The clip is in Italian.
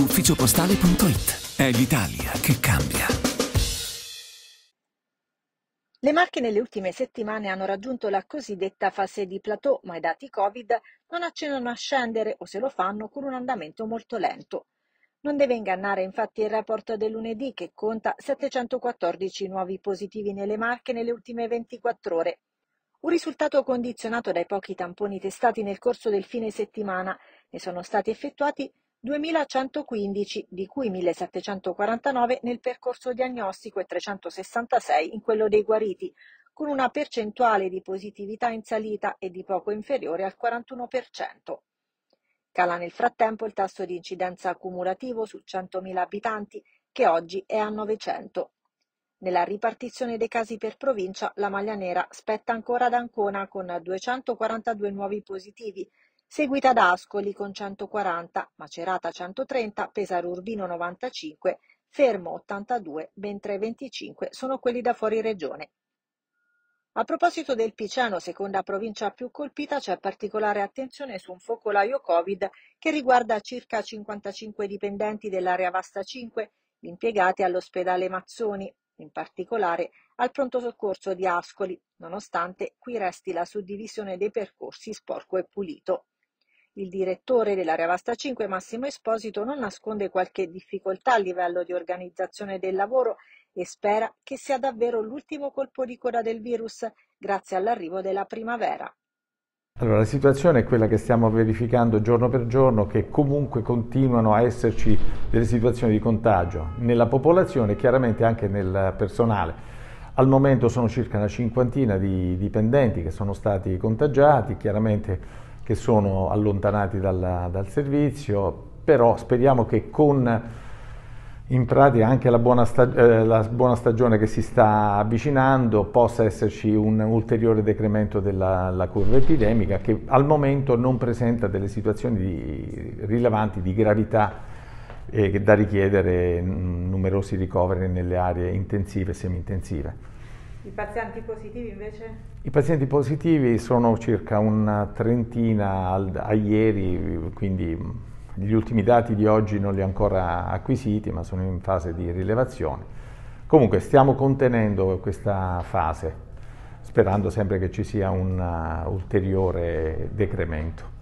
Ufficiopostale.it è l'Italia che cambia. Le Marche nelle ultime settimane hanno raggiunto la cosiddetta fase di plateau, ma i dati Covid non accennano a scendere o se lo fanno con un andamento molto lento. Non deve ingannare infatti il report del lunedì che conta 714 nuovi positivi nelle Marche nelle ultime 24 ore. Un risultato condizionato dai pochi tamponi testati nel corso del fine settimana. Ne sono stati effettuati 2115, di cui 1749 nel percorso diagnostico e 366 in quello dei guariti, con una percentuale di positività in salita e di poco inferiore al 41%. Cala nel frattempo il tasso di incidenza accumulativo su 100.000 abitanti, che oggi è a 900. Nella ripartizione dei casi per provincia, la maglia nera spetta ancora ad Ancona con 242 nuovi positivi, seguita da Ascoli con 140, Macerata 130, Pesaro Urbino 95, Fermo 82, mentre 25 sono quelli da fuori regione. A proposito del Piceno, seconda provincia più colpita, c'è particolare attenzione su un focolaio Covid che riguarda circa 55 dipendenti dell'area Vasta 5 impiegati all'ospedale Mazzoni, in particolare al pronto soccorso di Ascoli, nonostante qui resti la suddivisione dei percorsi sporco e pulito. Il direttore dell'area vasta 5 Massimo Esposito non nasconde qualche difficoltà a livello di organizzazione del lavoro e spera che sia davvero l'ultimo colpo di coda del virus grazie all'arrivo della primavera. Allora, la situazione è quella che stiamo verificando giorno per giorno, che comunque continuano a esserci delle situazioni di contagio nella popolazione e chiaramente anche nel personale. Al momento sono circa una cinquantina di dipendenti che sono stati contagiati, chiaramente che sono allontanati dalla, dal servizio, però speriamo che con in pratica anche la buona, eh, la buona, stagione che si sta avvicinando possa esserci un ulteriore decremento della curva epidemica che al momento non presenta delle situazioni di, rilevanti di gravità eh, da richiedere numerosi ricoveri nelle aree intensive e semi-intensive. I pazienti positivi invece? I pazienti positivi sono circa una trentina al, a ieri, quindi gli ultimi dati di oggi non li ho ancora acquisiti, ma sono in fase di rilevazione. Comunque stiamo contenendo questa fase, sperando sempre che ci sia un uh, ulteriore decremento.